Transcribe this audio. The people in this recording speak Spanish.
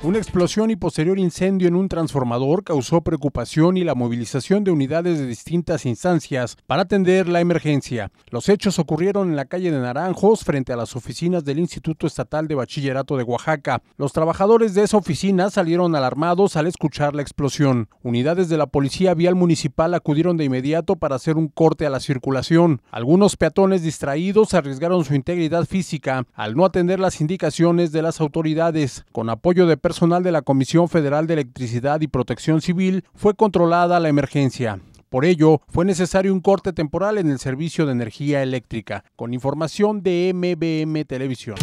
Una explosión y posterior incendio en un transformador causó preocupación y la movilización de unidades de distintas instancias para atender la emergencia. Los hechos ocurrieron en la calle de Naranjos frente a las oficinas del Instituto Estatal de Bachillerato de Oaxaca. Los trabajadores de esa oficina salieron alarmados al escuchar la explosión. Unidades de la Policía Vial Municipal acudieron de inmediato para hacer un corte a la circulación. Algunos peatones distraídos arriesgaron su integridad física al no atender las indicaciones de las autoridades. Con apoyo de personal de la Comisión Federal de Electricidad y Protección Civil fue controlada la emergencia. Por ello, fue necesario un corte temporal en el servicio de energía eléctrica, con información de MBM Televisión.